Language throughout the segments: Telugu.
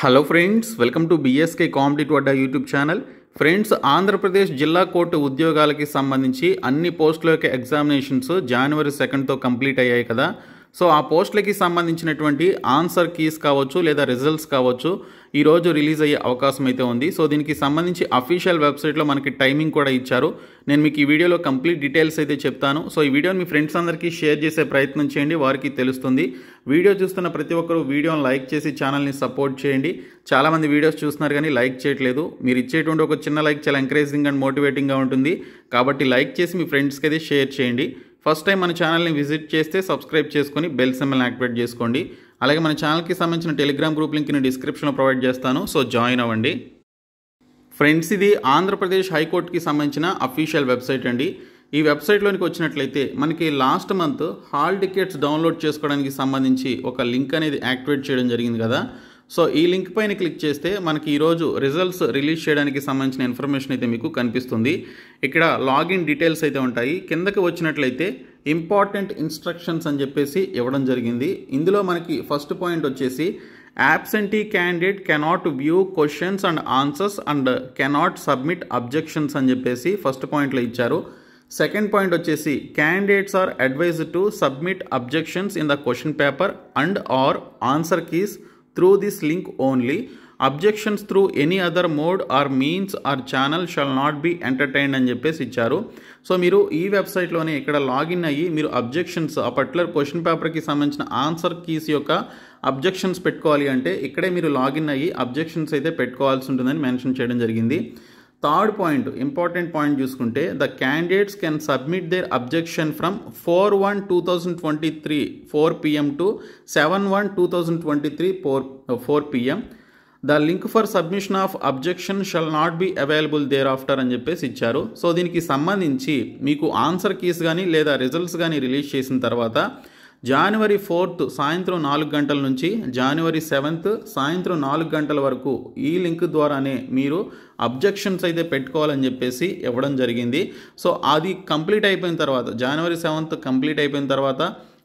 hello friends welcome to BSK complete వడ్డా యూట్యూబ్ ఛానల్ ఫ్రెండ్స్ ఆంధ్రప్రదేశ్ జిల్లా కోర్టు ఉద్యోగాలకి సంబంధించి అన్ని పోస్టుల యొక్క ఎగ్జామినేషన్స్ జనవరి సెకండ్తో కంప్లీట్ అయ్యాయి కదా సో ఆ పోస్టులకి సంబంధించినటువంటి ఆన్సర్ కీస్ కావచ్చు లేదా రిజల్ట్స్ కావచ్చు ఈరోజు రిలీజ్ అయ్యే అవకాశం అయితే ఉంది సో దీనికి సంబంధించి అఫీషియల్ వెబ్సైట్లో మనకి టైమింగ్ కూడా ఇచ్చారు నేను మీకు ఈ వీడియోలో కంప్లీట్ డీటెయిల్స్ అయితే చెప్తాను సో ఈ వీడియోని మీ ఫ్రెండ్స్ అందరికీ షేర్ చేసే ప్రయత్నం చేయండి వారికి తెలుస్తుంది వీడియో చూస్తున్న ప్రతి ఒక్కరూ వీడియోని లైక్ చేసి ఛానల్ని సపోర్ట్ చేయండి చాలామంది వీడియోస్ చూస్తున్నారు కానీ లైక్ చేయట్లేదు మీరు ఇచ్చేటువంటి ఒక చిన్న లైక్ చాలా ఎంకరేజింగ్ అండ్ మోటివేటింగ్గా ఉంటుంది కాబట్టి లైక్ చేసి మీ ఫ్రెండ్స్కి అయితే షేర్ చేయండి ఫస్ట్ టైం మన ఛానల్ని విజిట్ చేస్తే సబ్స్క్రైబ్ చేసుకొని బెల్ సిమ్మల్ని యాక్టివేట్ చేసుకోండి అలాగే మన ఛానల్కి సంబంధించిన టెలిగ్రామ్ గ్రూప్ లింక్ నేను డిస్క్రిప్షన్లో ప్రొవైడ్ చేస్తాను సో జాయిన్ అవ్వండి ఫ్రెండ్స్ ఇది ఆంధ్రప్రదేశ్ హైకోర్టుకి సంబంధించిన అఫీషియల్ వెబ్సైట్ అండి ఈ వెబ్సైట్లోనికి వచ్చినట్లయితే మనకి last month hall tickets download చేసుకోవడానికి సంబంధించి ఒక లింక్ అనేది యాక్టివేట్ చేయడం జరిగింది కదా సో ఈ లింక్ పైన క్లిక్ చేస్తే మనకి ఈరోజు రిజల్ట్స్ రిలీజ్ చేయడానికి సంబంధించిన ఇన్ఫర్మేషన్ అయితే మీకు కనిపిస్తుంది ఇక్కడ లాగిన్ డీటెయిల్స్ అయితే ఉంటాయి కిందకి వచ్చినట్లయితే ఇంపార్టెంట్ ఇన్స్ట్రక్షన్స్ అని చెప్పేసి ఇవ్వడం జరిగింది ఇందులో మనకి ఫస్ట్ పాయింట్ వచ్చేసి absentee candidate cannot view questions and answers and cannot submit objections అని చెప్పేసి ఫస్ట్ పాయింట్లో ఇచ్చారు సెకండ్ పాయింట్ వచ్చేసి candidates are advised to submit objections in the question paper and or answer keys through this link only objections through any other mode or means or channel shall not be entertained అని చెప్పేసి ఇచ్చారు సో మీరు ఈ వెబ్సైట్లోనే ఇక్కడ లాగిన్ అయ్యి మీరు అబ్జెక్షన్స్ ఆ పర్టికులర్ క్వశ్చన్ పేపర్కి సంబంధించిన ఆన్సర్ కీస్ యొక్క అబ్జెక్షన్స్ పెట్టుకోవాలి అంటే ఇక్కడే మీరు లాగిన్ అయ్యి అబ్జెక్షన్స్ అయితే పెట్టుకోవాల్సి ఉంటుందని మెన్షన్ చేయడం జరిగింది థర్డ్ పాయింట్ ఇంపార్టెంట్ పాయింట్ చూసుకుంటే the candidates can submit their objection from four one two thousand twenty three four PM to seven one two thousand twenty three four four PM the link for submission of objection shall not be available thereafter అని చెప్పేసి ఇచ్చారు సో దీనికి సంబంధించి మీకు ఆన్సర్ కీస్ కానీ లేదా రిజల్ట్స్ కానీ రిలీజ్ చేసిన తర్వాత జనవరి ఫోర్త్ సాయంత్రం నాలుగు గంటల నుంచి జనవరి సెవెంత్ సాయంత్రం నాలుగు గంటల వరకు ఈ లింక్ ద్వారానే మీరు అబ్జెక్షన్స్ అయితే పెట్టుకోవాలని చెప్పేసి ఇవ్వడం జరిగింది సో అది కంప్లీట్ అయిపోయిన తర్వాత జనవరి సెవెంత్ కంప్లీట్ అయిపోయిన తర్వాత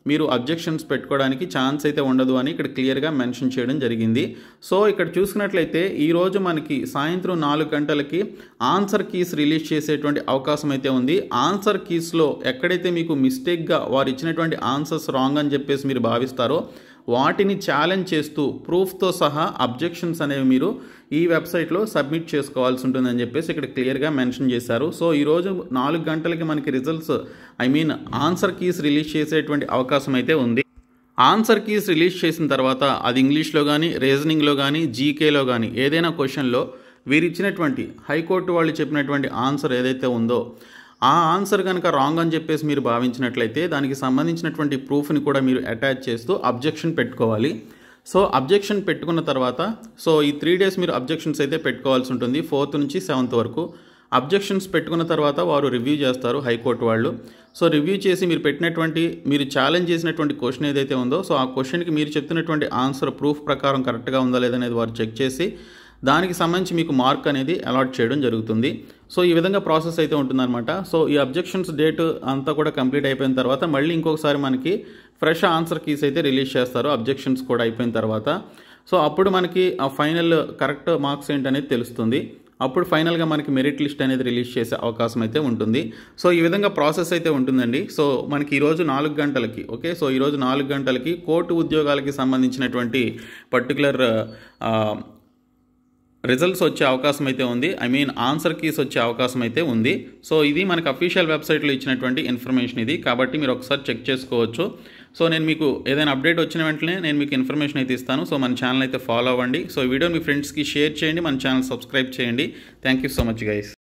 మీరు అబ్జెక్షన్స్ పెట్టుకోవడానికి ఛాన్స్ అయితే ఉండదు అని ఇక్కడ క్లియర్గా మెన్షన్ చేయడం జరిగింది సో ఇక్కడ చూసుకున్నట్లయితే ఈరోజు మనకి సాయంత్రం నాలుగు గంటలకి ఆన్సర్ కీస్ రిలీజ్ చేసేటువంటి అవకాశం అయితే ఉంది ఆన్సర్ కీస్లో ఎక్కడైతే మీకు మిస్టేక్గా వారు ఇచ్చినటువంటి ఆన్సర్స్ రాంగ్ అని చెప్పేసి మీరు భావిస్తారో వాటిని ఛాలెంజ్ చేస్తూ ప్రూఫ్తో సహా అబ్జెక్షన్స్ అనేవి మీరు ఈ వెబ్సైట్లో సబ్మిట్ చేసుకోవాల్సి ఉంటుందని చెప్పేసి ఇక్కడ క్లియర్గా మెన్షన్ చేశారు సో ఈరోజు నాలుగు గంటలకి మనకి results I mean answer keys release చేసేటువంటి అవకాశం అయితే ఉంది ఆన్సర్ కీస్ రిలీజ్ చేసిన తర్వాత అది ఇంగ్లీష్లో కానీ రీజనింగ్లో కానీ జీకేలో కానీ ఏదైనా క్వశ్చన్లో వీరిచ్చినటువంటి హైకోర్టు వాళ్ళు చెప్పినటువంటి ఆన్సర్ ఏదైతే ఉందో ఆ ఆన్సర్ కనుక రాంగ్ అని చెప్పేసి మీరు భావించినట్లయితే దానికి సంబంధించినటువంటి ప్రూఫ్ని కూడా మీరు అటాచ్ చేస్తూ అబ్జెక్షన్ పెట్టుకోవాలి సో అబ్జెక్షన్ పెట్టుకున్న తర్వాత సో ఈ త్రీ డేస్ మీరు అబ్జెక్షన్స్ అయితే పెట్టుకోవాల్సి ఉంటుంది ఫోర్త్ నుంచి సెవెంత్ వరకు అబ్జెక్షన్స్ పెట్టుకున్న తర్వాత వారు రివ్యూ చేస్తారు హైకోర్టు వాళ్ళు సో రివ్యూ చేసి మీరు పెట్టినటువంటి మీరు ఛాలెంజ్ చేసినటువంటి క్వశ్చన్ ఏదైతే ఉందో సో ఆ క్వశ్చన్కి మీరు చెప్తున్నటువంటి ఆన్సర్ ప్రూఫ్ ప్రకారం కరెక్ట్గా ఉందా లేదనేది వారు చెక్ చేసి దానికి సంబంధించి మీకు మార్క్ అనేది అలాట్ చేయడం జరుగుతుంది సో ఈ విధంగా ప్రాసెస్ అయితే ఉంటుందన్నమాట సో ఈ అబ్జెక్షన్స్ డేట్ అంతా కూడా కంప్లీట్ అయిపోయిన తర్వాత మళ్ళీ ఇంకొకసారి మనకి ఫ్రెష్ ఆన్సర్ కీస్ అయితే రిలీజ్ చేస్తారు అబ్జెక్షన్స్ కూడా అయిపోయిన తర్వాత సో అప్పుడు మనకి ఆ ఫైనల్ కరెక్ట్ మార్క్స్ ఏంటనేది తెలుస్తుంది అప్పుడు ఫైనల్గా మనకి మెరిట్ లిస్ట్ అనేది రిలీజ్ చేసే అవకాశం అయితే ఉంటుంది సో ఈ విధంగా ప్రాసెస్ అయితే ఉంటుందండి సో మనకి ఈరోజు నాలుగు గంటలకి ఓకే సో ఈరోజు నాలుగు గంటలకి కోర్టు ఉద్యోగాలకి సంబంధించినటువంటి పర్టికులర్ రిజల్ట్స్ వచ్చే అవకాశం అయితే ఉంది ఐ మీన్ ఆన్సర్ కీస్ వచ్చే అవకాశం అయితే ఉంది సో ఇది మనకు అఫీషియల్ వెబ్సైట్లో ఇచ్చినటువంటి ఇన్ఫర్మేషన్ ఇది కాబట్టి మీరు ఒకసారి చెక్ చేసుకోవచ్చు సో నేను మీకు ఏదైనా అప్డేట్ వచ్చిన వెంటనే నేను మీకు ఇన్ఫర్మేషన్ అయితే ఇస్తాను సో మన ఛానల్ అయితే ఫాలో అవ్వండి సో వీడియో మీ ఫ్రెండ్స్కి షేర్ చేయండి మన ఛానల్ సబ్స్క్రైబ్ చేయండి thank you so much guys